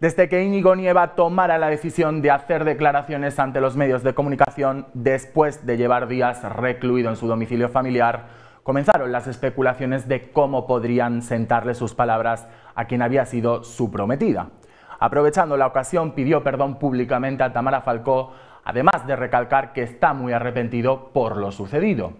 desde que Íñigo Nieva tomara la decisión de hacer declaraciones ante los medios de comunicación después de llevar días recluido en su domicilio familiar, comenzaron las especulaciones de cómo podrían sentarle sus palabras a quien había sido su prometida. Aprovechando la ocasión, pidió perdón públicamente a Tamara Falcó, además de recalcar que está muy arrepentido por lo sucedido.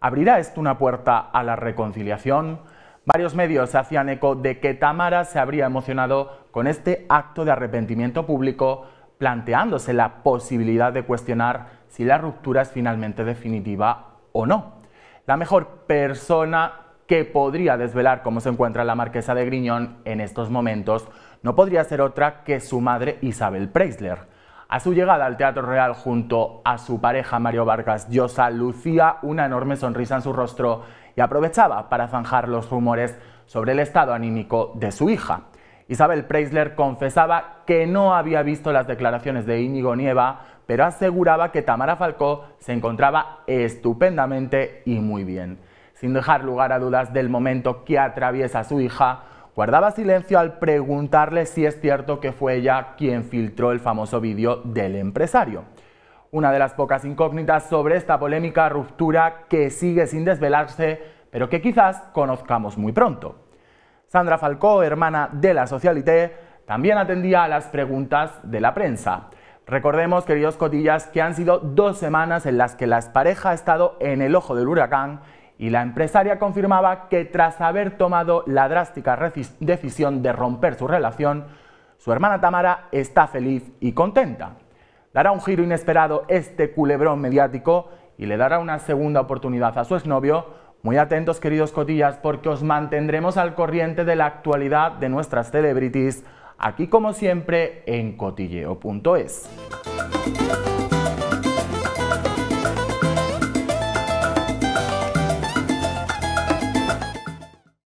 ¿Abrirá esto una puerta a la reconciliación? Varios medios hacían eco de que Tamara se habría emocionado con este acto de arrepentimiento público, planteándose la posibilidad de cuestionar si la ruptura es finalmente definitiva o no. La mejor persona que podría desvelar cómo se encuentra la marquesa de Griñón en estos momentos no podría ser otra que su madre Isabel Preisler. A su llegada al Teatro Real junto a su pareja Mario Vargas Llosa lucía una enorme sonrisa en su rostro y aprovechaba para zanjar los rumores sobre el estado anímico de su hija. Isabel Preisler confesaba que no había visto las declaraciones de Íñigo Nieva, pero aseguraba que Tamara Falcó se encontraba estupendamente y muy bien. Sin dejar lugar a dudas del momento que atraviesa su hija, guardaba silencio al preguntarle si es cierto que fue ella quien filtró el famoso vídeo del empresario una de las pocas incógnitas sobre esta polémica ruptura que sigue sin desvelarse, pero que quizás conozcamos muy pronto. Sandra Falcó, hermana de la Socialité, también atendía a las preguntas de la prensa. Recordemos, queridos cotillas, que han sido dos semanas en las que la pareja ha estado en el ojo del huracán y la empresaria confirmaba que tras haber tomado la drástica decisión de romper su relación, su hermana Tamara está feliz y contenta dará un giro inesperado este culebrón mediático y le dará una segunda oportunidad a su exnovio, muy atentos queridos cotillas porque os mantendremos al corriente de la actualidad de nuestras celebrities, aquí como siempre en cotilleo.es.